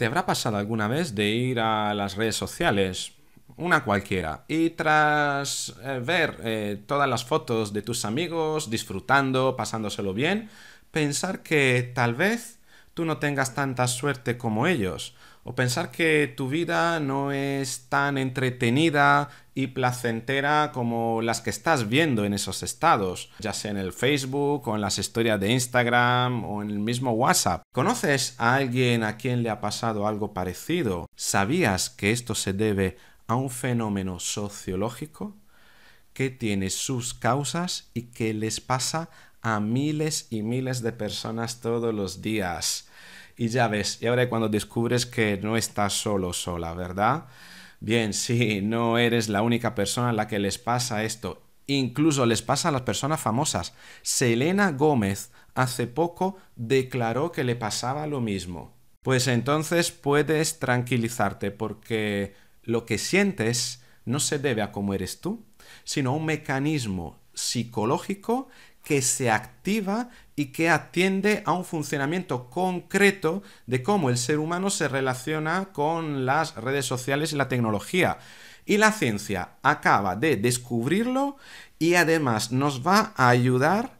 ¿Te habrá pasado alguna vez de ir a las redes sociales, una cualquiera, y tras eh, ver eh, todas las fotos de tus amigos disfrutando, pasándoselo bien, pensar que tal vez tú no tengas tanta suerte como ellos? o pensar que tu vida no es tan entretenida y placentera como las que estás viendo en esos estados, ya sea en el Facebook o en las historias de Instagram o en el mismo WhatsApp. ¿Conoces a alguien a quien le ha pasado algo parecido? ¿Sabías que esto se debe a un fenómeno sociológico que tiene sus causas y que les pasa a miles y miles de personas todos los días? Y ya ves, y ahora cuando descubres que no estás solo, sola, ¿verdad? Bien, sí, no eres la única persona a la que les pasa esto. Incluso les pasa a las personas famosas. Selena Gómez hace poco declaró que le pasaba lo mismo. Pues entonces puedes tranquilizarte porque lo que sientes no se debe a cómo eres tú, sino a un mecanismo psicológico que se activa y que atiende a un funcionamiento concreto de cómo el ser humano se relaciona con las redes sociales y la tecnología. Y la ciencia acaba de descubrirlo y además nos va a ayudar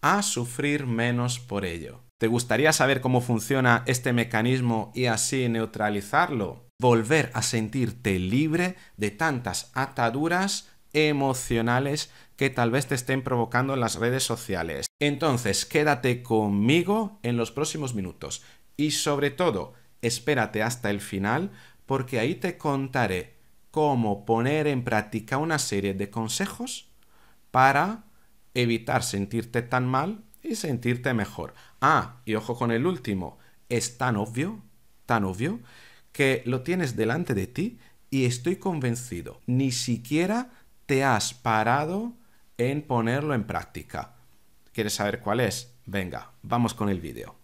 a sufrir menos por ello. ¿Te gustaría saber cómo funciona este mecanismo y así neutralizarlo? Volver a sentirte libre de tantas ataduras emocionales que tal vez te estén provocando en las redes sociales. Entonces, quédate conmigo en los próximos minutos y sobre todo, espérate hasta el final porque ahí te contaré cómo poner en práctica una serie de consejos para evitar sentirte tan mal y sentirte mejor. Ah, y ojo con el último, es tan obvio, tan obvio, que lo tienes delante de ti y estoy convencido, ni siquiera te has parado en ponerlo en práctica. ¿Quieres saber cuál es? Venga, vamos con el vídeo.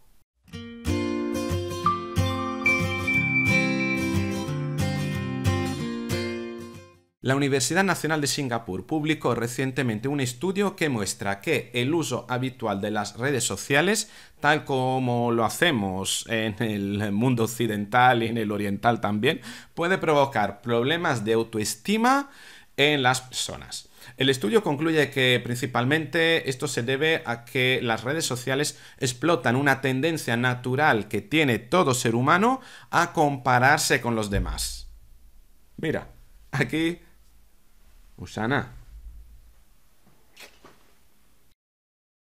La Universidad Nacional de Singapur publicó recientemente un estudio que muestra que el uso habitual de las redes sociales, tal como lo hacemos en el mundo occidental y en el oriental también, puede provocar problemas de autoestima en las personas. El estudio concluye que principalmente esto se debe a que las redes sociales explotan una tendencia natural que tiene todo ser humano a compararse con los demás. Mira, aquí... Usana,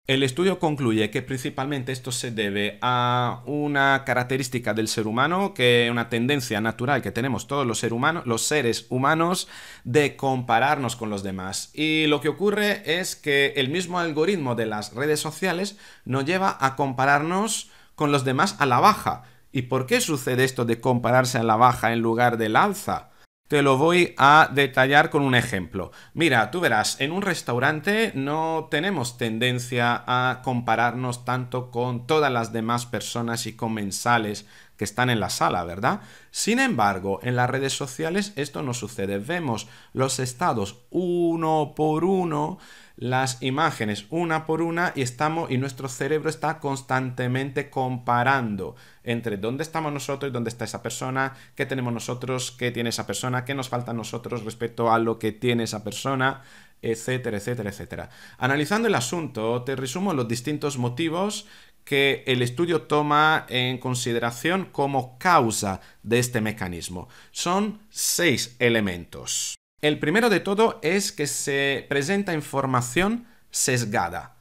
El estudio concluye que principalmente esto se debe a una característica del ser humano, que es una tendencia natural que tenemos todos los, ser humanos, los seres humanos de compararnos con los demás. Y lo que ocurre es que el mismo algoritmo de las redes sociales nos lleva a compararnos con los demás a la baja. ¿Y por qué sucede esto de compararse a la baja en lugar del alza? te lo voy a detallar con un ejemplo. Mira, tú verás, en un restaurante no tenemos tendencia a compararnos tanto con todas las demás personas y comensales que están en la sala, ¿verdad? Sin embargo, en las redes sociales esto no sucede. Vemos los estados uno por uno, las imágenes una por una y estamos y nuestro cerebro está constantemente comparando entre dónde estamos nosotros y dónde está esa persona, qué tenemos nosotros, qué tiene esa persona, qué nos falta a nosotros respecto a lo que tiene esa persona, etcétera, etcétera, etcétera. Analizando el asunto, te resumo los distintos motivos que el estudio toma en consideración como causa de este mecanismo. Son seis elementos. El primero de todo es que se presenta información sesgada.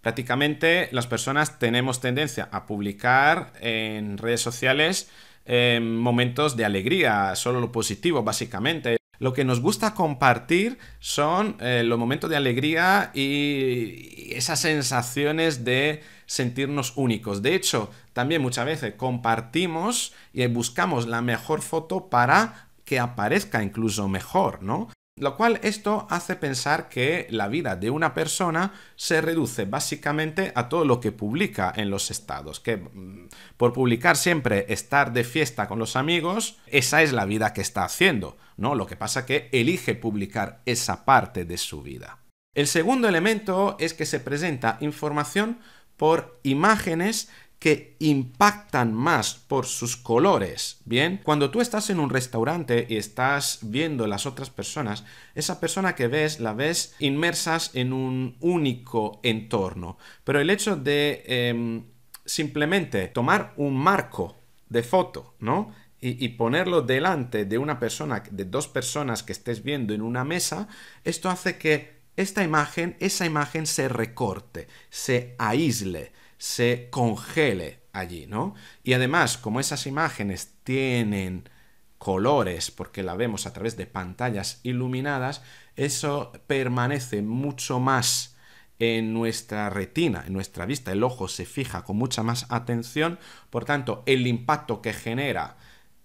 Prácticamente las personas tenemos tendencia a publicar en redes sociales eh, momentos de alegría, solo lo positivo básicamente lo que nos gusta compartir son eh, los momentos de alegría y, y esas sensaciones de sentirnos únicos. De hecho, también muchas veces compartimos y buscamos la mejor foto para que aparezca incluso mejor, ¿no? Lo cual esto hace pensar que la vida de una persona se reduce básicamente a todo lo que publica en los estados, que mm, por publicar siempre estar de fiesta con los amigos, esa es la vida que está haciendo. ¿no? Lo que pasa que elige publicar esa parte de su vida. El segundo elemento es que se presenta información por imágenes que impactan más por sus colores. Bien, cuando tú estás en un restaurante y estás viendo las otras personas, esa persona que ves la ves inmersas en un único entorno. Pero el hecho de em, simplemente tomar un marco de foto, ¿no? y, ponerlo delante de una persona, de dos personas que estés viendo en una mesa, esto hace que esta imagen, esa imagen se recorte, se aísle, se congele allí, ¿no? Y además, como esas imágenes tienen colores, porque la vemos a través de pantallas iluminadas, eso permanece mucho más en nuestra retina, en nuestra vista, el ojo se fija con mucha más atención, por tanto, el impacto que genera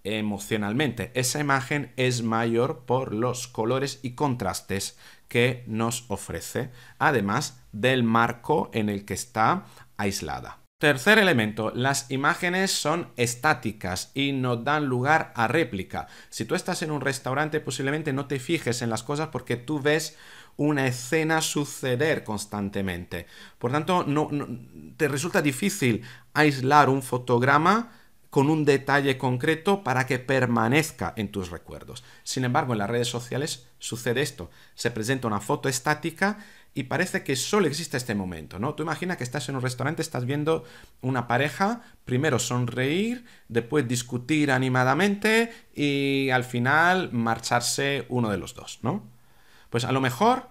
emocionalmente. Esa imagen es mayor por los colores y contrastes que nos ofrece, además del marco en el que está aislada. Tercer elemento, las imágenes son estáticas y no dan lugar a réplica. Si tú estás en un restaurante posiblemente no te fijes en las cosas porque tú ves una escena suceder constantemente. Por tanto, te resulta difícil aislar un fotograma con un detalle concreto para que permanezca en tus recuerdos. Sin embargo, en las redes sociales sucede esto. Se presenta una foto estática y parece que solo existe este momento, ¿no? Tú imaginas que estás en un restaurante, estás viendo una pareja, primero sonreír, después discutir animadamente y al final marcharse uno de los dos, ¿no? Pues a lo mejor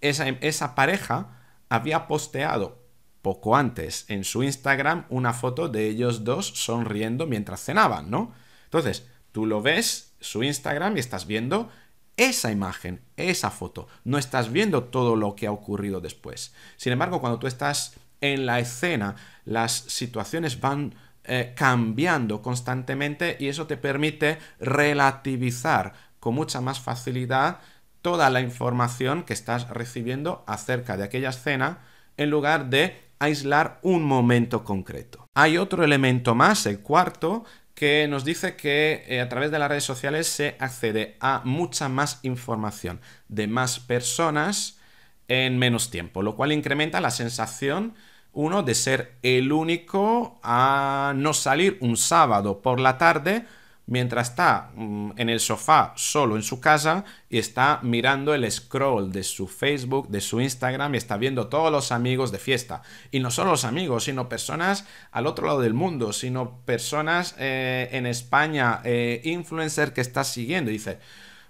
esa, em, esa pareja había posteado poco antes en su Instagram una foto de ellos dos sonriendo mientras cenaban, ¿no? Entonces, tú lo ves, su Instagram, y estás viendo esa imagen, esa foto. No estás viendo todo lo que ha ocurrido después. Sin embargo, cuando tú estás en la escena, las situaciones van eh, cambiando constantemente y eso te permite relativizar con mucha más facilidad toda la información que estás recibiendo acerca de aquella escena en lugar de aislar un momento concreto. Hay otro elemento más, el cuarto, que nos dice que eh, a través de las redes sociales se accede a mucha más información de más personas en menos tiempo, lo cual incrementa la sensación, uno, de ser el único a no salir un sábado por la tarde mientras está mm, en el sofá solo en su casa y está mirando el scroll de su Facebook, de su Instagram y está viendo todos los amigos de fiesta. Y no solo los amigos, sino personas al otro lado del mundo, sino personas eh, en España, eh, influencer que está siguiendo. dice,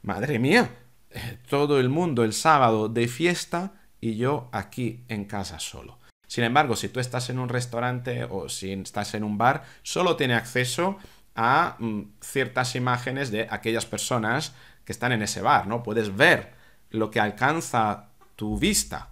madre mía, eh, todo el mundo el sábado de fiesta y yo aquí en casa solo. Sin embargo, si tú estás en un restaurante o si estás en un bar, solo tiene acceso a mm, ciertas imágenes de aquellas personas que están en ese bar, ¿no? Puedes ver lo que alcanza tu vista.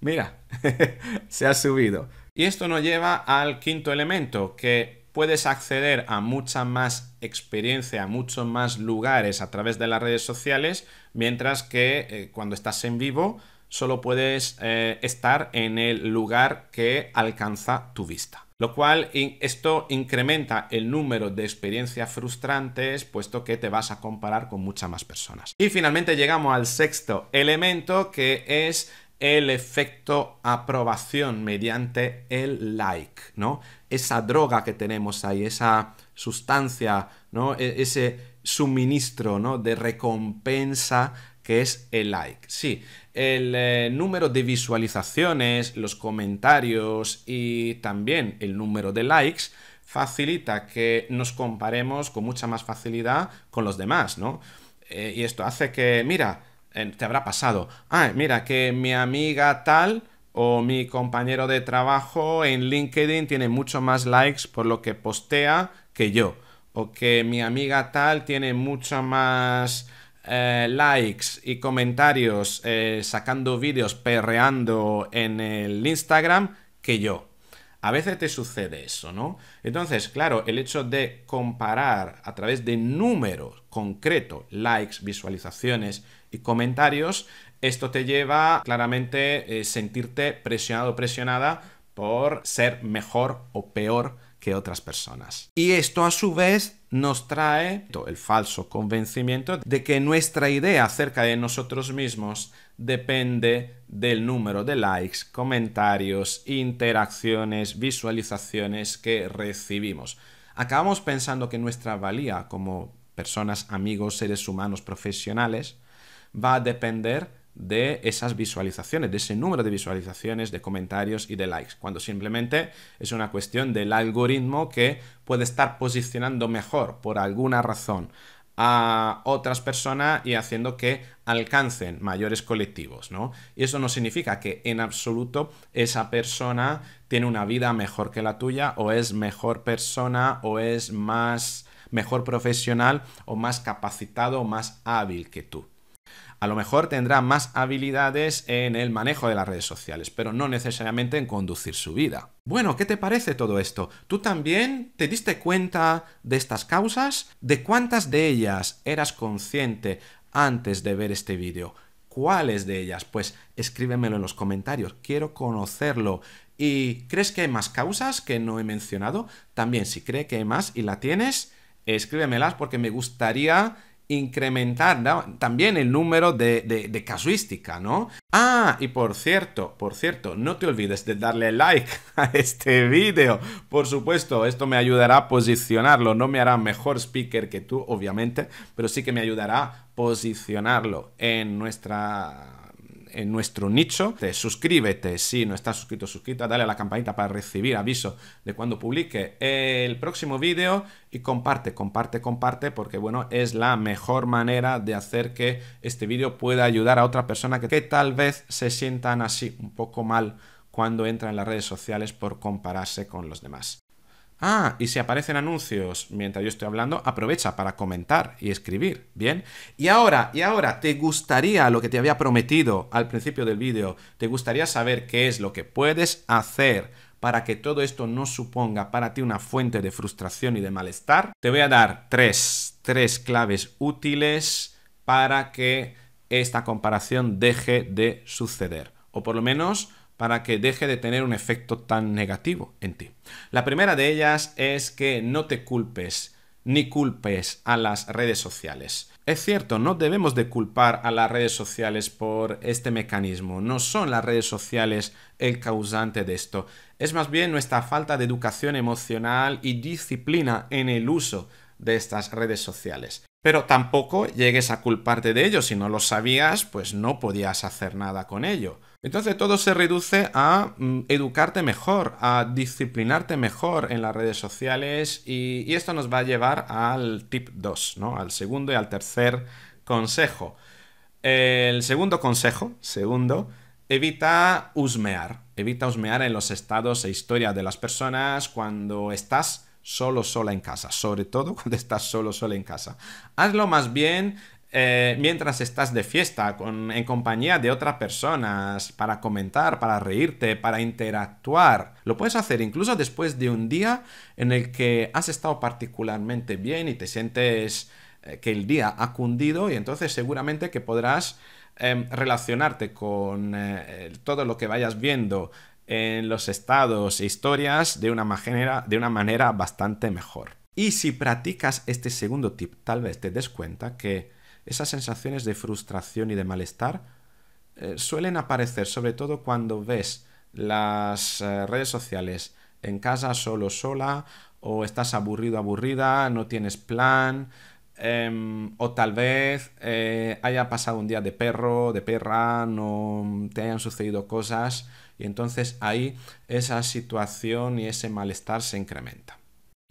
Mira, se ha subido. Y esto nos lleva al quinto elemento, que puedes acceder a mucha más experiencia, a muchos más lugares a través de las redes sociales, mientras que eh, cuando estás en vivo solo puedes eh, estar en el lugar que alcanza tu vista lo cual esto incrementa el número de experiencias frustrantes, puesto que te vas a comparar con muchas más personas. Y finalmente llegamos al sexto elemento, que es el efecto aprobación mediante el like, ¿no? Esa droga que tenemos ahí, esa sustancia, ¿no? E, ese suministro, ¿no? De recompensa que es el like. Sí, el eh, número de visualizaciones, los comentarios y también el número de likes facilita que nos comparemos con mucha más facilidad con los demás, ¿no? Eh, y esto hace que, mira, eh, te habrá pasado, ah, mira, que mi amiga tal o mi compañero de trabajo en LinkedIn tiene mucho más likes por lo que postea que yo, o que mi amiga tal tiene mucho más eh, likes y comentarios eh, sacando vídeos perreando en el Instagram que yo. A veces te sucede eso, ¿no? Entonces, claro, el hecho de comparar a través de números concretos, likes, visualizaciones y comentarios, esto te lleva claramente a eh, sentirte presionado o presionada por ser mejor o peor que otras personas. Y esto a su vez nos trae el falso convencimiento de que nuestra idea acerca de nosotros mismos depende del número de likes, comentarios, interacciones, visualizaciones que recibimos. Acabamos pensando que nuestra valía como personas, amigos, seres humanos, profesionales, va a depender de esas visualizaciones, de ese número de visualizaciones, de comentarios y de likes, cuando simplemente es una cuestión del algoritmo que puede estar posicionando mejor por alguna razón a otras personas y haciendo que alcancen mayores colectivos, ¿no? Y eso no significa que en absoluto esa persona tiene una vida mejor que la tuya o es mejor persona o es más mejor profesional o más capacitado o más hábil que tú a lo mejor tendrá más habilidades en el manejo de las redes sociales, pero no necesariamente en conducir su vida. Bueno, ¿qué te parece todo esto? ¿Tú también te diste cuenta de estas causas? ¿De cuántas de ellas eras consciente antes de ver este vídeo? ¿Cuáles de ellas? Pues escríbemelo en los comentarios, quiero conocerlo. ¿Y crees que hay más causas que no he mencionado? También si cree que hay más y la tienes, escríbemelas porque me gustaría incrementar también el número de, de, casuística, ¿no? Ah, y por cierto, por cierto, no te olvides de darle like a este vídeo. Por supuesto, esto me ayudará a posicionarlo. No me hará mejor speaker que tú, obviamente, pero sí que me ayudará a posicionarlo en nuestra en nuestro nicho. Te suscríbete si no estás suscrito, suscrita, dale a la campanita para recibir aviso de cuando publique el próximo vídeo y comparte, comparte, comparte, porque bueno, es la mejor manera de hacer que este vídeo pueda ayudar a otra persona que, que tal vez se sientan así un poco mal cuando entran en las redes sociales por compararse con los demás. Ah, y si aparecen anuncios mientras yo estoy hablando, aprovecha para comentar y escribir, ¿bien? Y ahora, y ahora, ¿te gustaría lo que te había prometido al principio del vídeo? ¿Te gustaría saber qué es lo que puedes hacer para que todo esto no suponga para ti una fuente de frustración y de malestar? Te voy a dar tres, tres claves útiles para que esta comparación deje de suceder, o por lo menos para que deje de tener un efecto tan negativo en ti. La primera de ellas es que no te culpes ni culpes a las redes sociales. Es cierto, no debemos de culpar a las redes sociales por este mecanismo, no son las redes sociales el causante de esto, es más bien nuestra falta de educación emocional y disciplina en el uso de estas redes sociales. Pero tampoco llegues a culparte de ello, si no lo sabías, pues no podías hacer nada con ello. Entonces todo se reduce a mm, educarte mejor, a disciplinarte mejor en las redes sociales y, esto nos va a llevar al tip 2, ¿no? Al segundo y al tercer consejo. El segundo consejo, segundo, evita husmear. Evita husmear en los estados e historias de las personas cuando estás solo sola en casa, sobre todo cuando estás solo sola en casa. Hazlo más bien eh, mientras estás de fiesta, con, en compañía de otras personas, para comentar, para reírte, para interactuar. Lo puedes hacer incluso después de un día en el que has estado particularmente bien y te sientes eh, que el día ha cundido y entonces seguramente que podrás em, relacionarte con eh, todo lo que vayas viendo en los estados e historias de una manera, de una manera bastante mejor. Y si practicas este segundo tip, tal vez te des cuenta que esas sensaciones de frustración y de malestar eh, suelen aparecer sobre todo cuando ves las eh, redes sociales en casa solo sola o estás aburrido aburrida, no tienes plan, Em, o tal vez eh, haya pasado un día de perro, de perra, no te hayan sucedido cosas y entonces ahí esa situación y ese malestar se incrementa.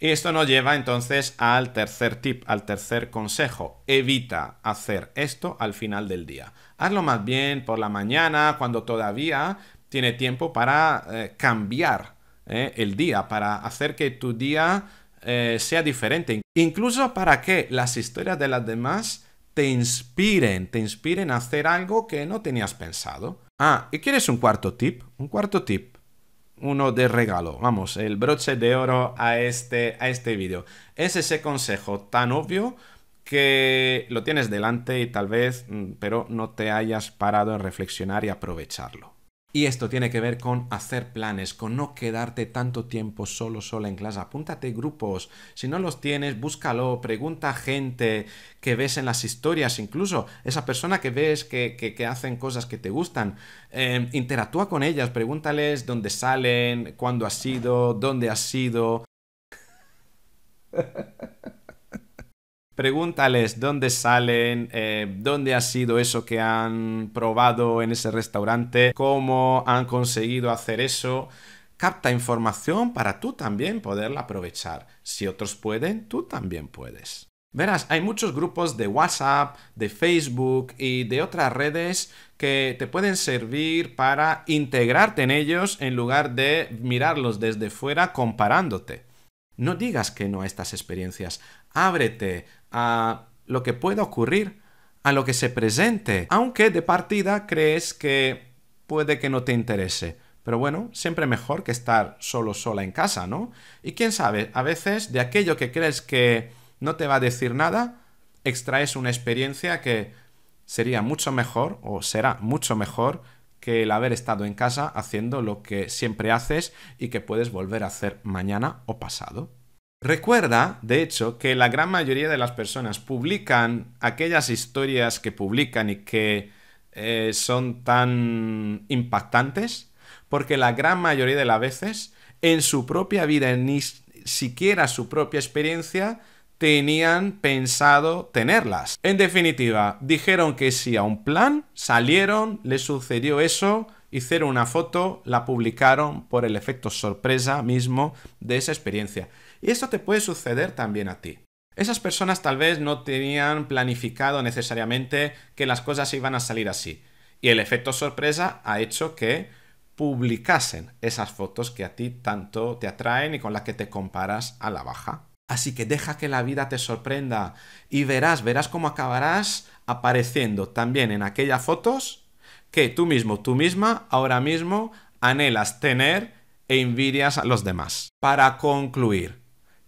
Y esto nos lleva entonces al tercer tip, al tercer consejo. Evita hacer esto al final del día. Hazlo más bien por la mañana, cuando todavía tiene tiempo para eh, cambiar eh, el día, para hacer que tu día eh, sea diferente. Incluso para que las historias de las demás te inspiren, te inspiren a hacer algo que no tenías pensado. Ah, ¿y quieres un cuarto tip? Un cuarto tip. Uno de regalo, vamos, el broche de oro a este, a este vídeo. Es ese consejo tan obvio que lo tienes delante y tal vez, mm, pero no te hayas parado en reflexionar y aprovecharlo. Y esto tiene que ver con hacer planes, con no quedarte tanto tiempo solo, sola en clase. Apúntate grupos. Si no los tienes, búscalo, pregunta a gente que ves en las historias, incluso esa persona que ves que, que, hacen cosas que te gustan. Em, interactúa con ellas, pregúntales dónde salen, cuándo has sido, dónde has sido. Pregúntales dónde salen, eh, dónde ha sido eso que han probado en ese restaurante, cómo han conseguido hacer eso. Capta información para tú también poderla aprovechar. Si otros pueden, tú también puedes. Verás, hay muchos grupos de WhatsApp, de Facebook y de otras redes que te pueden servir para integrarte en ellos en lugar de mirarlos desde fuera comparándote. No digas que no a estas experiencias. Ábrete a lo que pueda ocurrir, a lo que se presente, aunque de partida crees que puede que no te interese. Pero bueno, siempre mejor que estar solo sola en casa, ¿no? Y quién sabe, a veces de aquello que crees que no te va a decir nada, extraes una experiencia que sería mucho mejor o será mucho mejor que el haber estado en casa haciendo lo que siempre haces y que puedes volver a hacer mañana o pasado. Recuerda, de hecho, que la gran mayoría de las personas publican aquellas historias que publican y que eh, son tan impactantes, porque la gran mayoría de las veces en su propia vida, ni siquiera su propia experiencia, tenían pensado tenerlas. En definitiva, dijeron que sí a un plan, salieron, les sucedió eso, hicieron una foto, la publicaron por el efecto sorpresa mismo de esa experiencia. Y esto te puede suceder también a ti. Esas personas tal vez no tenían planificado necesariamente que las cosas iban a salir así. Y el efecto sorpresa ha hecho que publicasen esas fotos que a ti tanto te atraen y con las que te comparas a la baja. Así que deja que la vida te sorprenda y verás, verás cómo acabarás apareciendo también en aquellas fotos que tú mismo, tú misma, ahora mismo anhelas tener e envidias a los demás. Para concluir,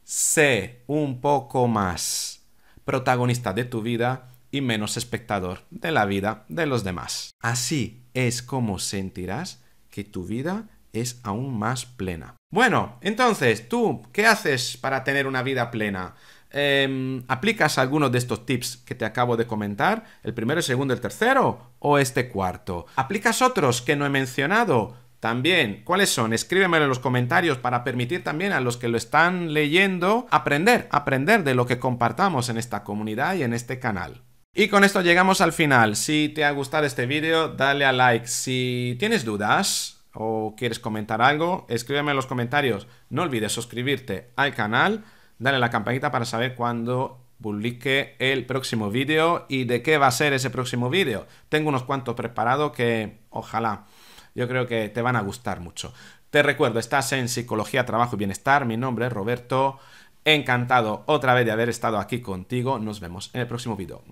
sé un poco más protagonista de tu vida y menos espectador de la vida de los demás. Así es como sentirás que tu vida es aún más plena. Bueno, entonces, tú, ¿qué haces para tener una vida plena? Em, ¿Aplicas algunos de estos tips que te acabo de comentar? ¿El primero, el segundo, el tercero o este cuarto? ¿Aplicas otros que no he mencionado? También, ¿cuáles son? Escríbemelo en los comentarios para permitir también a los que lo están leyendo aprender, aprender de lo que compartamos en esta comunidad y en este canal. Y con esto llegamos al final. Si te ha gustado este vídeo, dale a like. Si tienes dudas, o quieres comentar algo, escríbeme en los comentarios. No olvides suscribirte al canal, dale a la campanita para saber cuando publique el próximo vídeo y de qué va a ser ese próximo vídeo. Tengo unos cuantos preparados que ojalá yo creo que te van a gustar mucho. Te recuerdo, estás en Psicología, Trabajo y Bienestar. Mi nombre es Roberto. Encantado otra vez de haber estado aquí contigo. Nos vemos en el próximo vídeo.